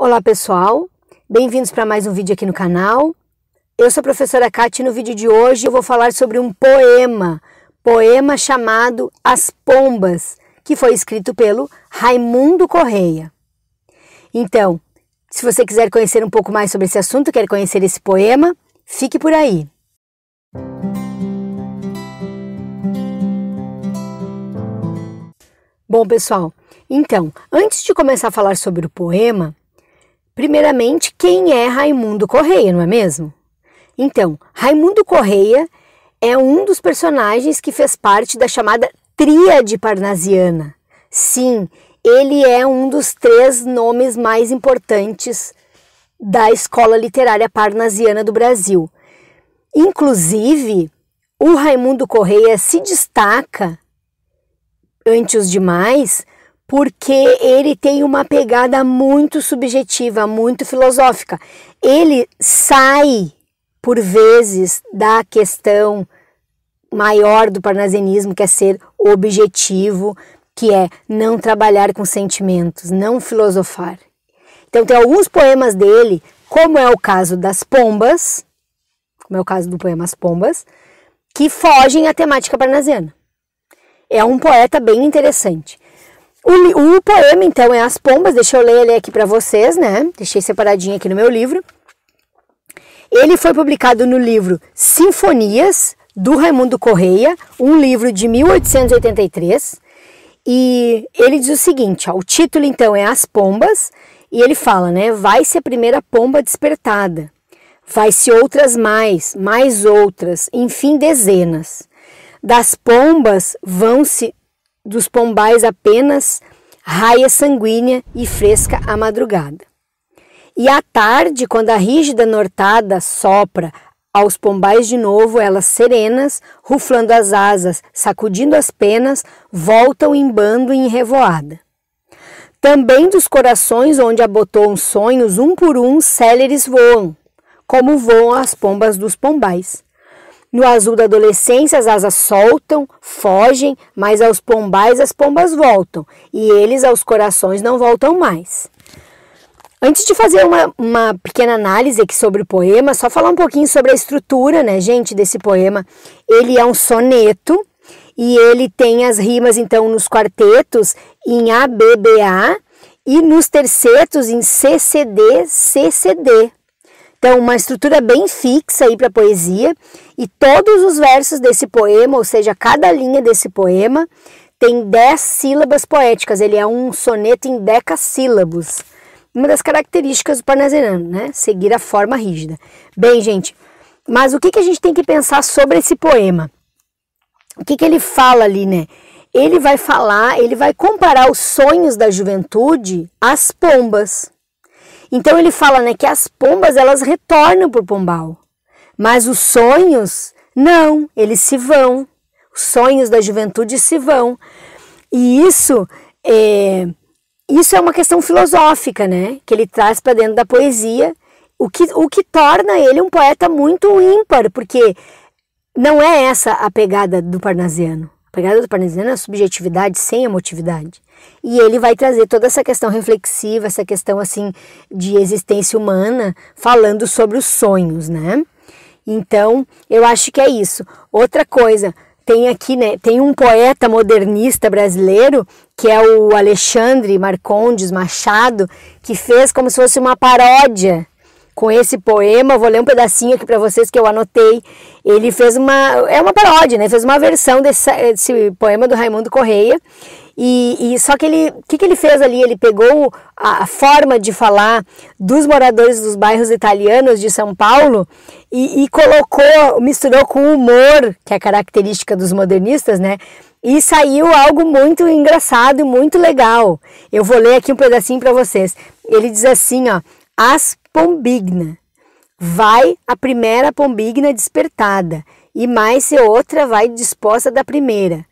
Olá pessoal, bem-vindos para mais um vídeo aqui no canal. Eu sou a professora Kátia e no vídeo de hoje eu vou falar sobre um poema, poema chamado As Pombas, que foi escrito pelo Raimundo Correia. Então, se você quiser conhecer um pouco mais sobre esse assunto, quer conhecer esse poema, fique por aí. Bom, pessoal, então, antes de começar a falar sobre o poema, Primeiramente, quem é Raimundo Correia, não é mesmo? Então, Raimundo Correia é um dos personagens que fez parte da chamada Tríade Parnasiana. Sim, ele é um dos três nomes mais importantes da escola literária parnasiana do Brasil. Inclusive, o Raimundo Correia se destaca, ante os demais, porque ele tem uma pegada muito subjetiva, muito filosófica. Ele sai, por vezes, da questão maior do parnasianismo, que é ser objetivo, que é não trabalhar com sentimentos, não filosofar. Então, tem alguns poemas dele, como é o caso das pombas, como é o caso do poema As Pombas, que fogem à temática parnasiana. É um poeta bem interessante. O, o poema, então, é As Pombas. Deixa eu ler ele aqui para vocês, né? Deixei separadinho aqui no meu livro. Ele foi publicado no livro Sinfonias, do Raimundo Correia, um livro de 1883. E ele diz o seguinte: ó, o título então é As Pombas, e ele fala, né? Vai-se a primeira pomba despertada, vai-se outras mais, mais outras, enfim, dezenas. Das pombas vão-se dos pombais apenas raia sanguínea e fresca à madrugada. E à tarde, quando a rígida nortada sopra aos pombais de novo, elas serenas, ruflando as asas, sacudindo as penas, voltam em bando e em revoada. Também dos corações onde abotoam sonhos, um por um, céleres voam, como voam as pombas dos pombais. No azul da adolescência, as asas soltam, fogem, mas aos pombais as pombas voltam, e eles aos corações não voltam mais. Antes de fazer uma, uma, pequena análise aqui sobre o poema, só falar um pouquinho sobre a estrutura, né, gente, desse poema. Ele é um soneto e ele tem as rimas, então, nos quartetos em ABBA e nos tercetos em CCD, CCD. Então, uma estrutura bem fixa aí para a poesia, e todos os versos desse poema, ou seja, cada linha desse poema, tem dez sílabas poéticas, ele é um soneto em decassílabos. Uma das características do parnasiano, né? Seguir a forma rígida. Bem, gente, mas o que, que a gente tem que pensar sobre esse poema? O que, que ele fala ali, né? Ele vai falar, ele vai comparar os sonhos da juventude às pombas. Então ele fala né, que as pombas elas retornam para o pombal, mas os sonhos não, eles se vão. Os sonhos da juventude se vão. E isso é, isso é uma questão filosófica, né? Que ele traz para dentro da poesia, o que, o que torna ele um poeta muito ímpar, porque não é essa a pegada do parnasiano. A pegada do parnasiano é a subjetividade sem emotividade. E ele vai trazer toda essa questão reflexiva, essa questão assim de existência humana, falando sobre os sonhos, né? Então, eu acho que é isso. Outra coisa, tem aqui, né, tem um poeta modernista brasileiro, que é o Alexandre Marcondes Machado, que fez como se fosse uma paródia com esse poema, vou ler um pedacinho aqui para vocês que eu anotei. Ele fez uma, é uma paródia, né? Fez uma versão desse, desse poema do Raimundo Correia. E, e só que ele, o que, que ele fez ali? Ele pegou a, a, forma de falar dos moradores dos bairros italianos de São Paulo e, e colocou, misturou com o humor, que é característica dos modernistas, né? e saiu algo muito engraçado e muito legal. Eu vou ler aqui um pedacinho para vocês. Ele diz assim, ó: As pombigna. Vai a primeira pombigna despertada, e mais se outra vai disposta da primeira,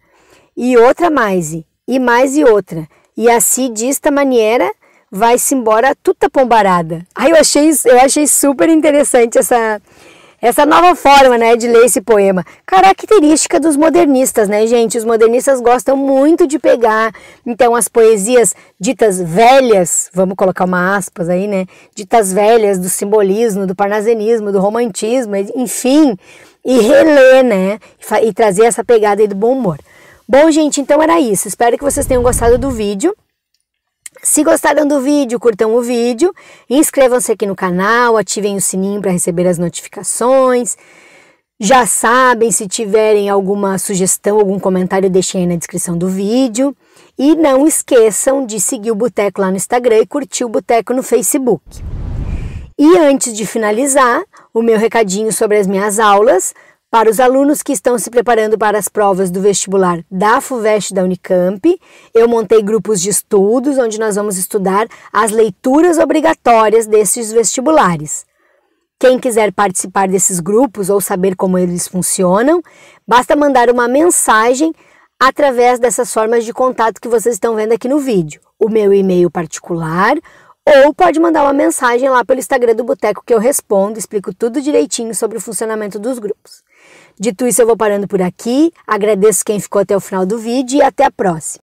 e outra mais, e mais e outra. E assim, desta maneira, vai-se embora tudo pombarada. Ai, eu achei, eu achei super interessante essa, essa nova forma né, de ler esse poema, característica dos modernistas, né, gente? Os modernistas gostam muito de pegar, então, as poesias ditas velhas, vamos colocar uma aspas aí, né? Ditas velhas do simbolismo, do parnasianismo, do romantismo, enfim, e reler, né? E trazer essa pegada aí do bom humor. Bom, gente, então era isso. Espero que vocês tenham gostado do vídeo. Se gostaram do vídeo, curtam o vídeo, inscrevam-se aqui no canal, ativem o sininho para receber as notificações. Já sabem, se tiverem alguma sugestão, algum comentário, deixem aí na descrição do vídeo. E não esqueçam de seguir o Boteco lá no Instagram e curtir o Boteco no Facebook. E antes de finalizar, o meu recadinho sobre as minhas aulas para os alunos que estão se preparando para as provas do vestibular da FUVEST da Unicamp, eu montei grupos de estudos onde nós vamos estudar as leituras obrigatórias desses vestibulares. Quem quiser participar desses grupos ou saber como eles funcionam, basta mandar uma mensagem através dessas formas de contato que vocês estão vendo aqui no vídeo. O meu e-mail particular ou pode mandar uma mensagem lá pelo Instagram do Boteco que eu respondo, explico tudo direitinho sobre o funcionamento dos grupos. Dito isso, eu vou parando por aqui. Agradeço quem ficou até o final do vídeo e até a próxima.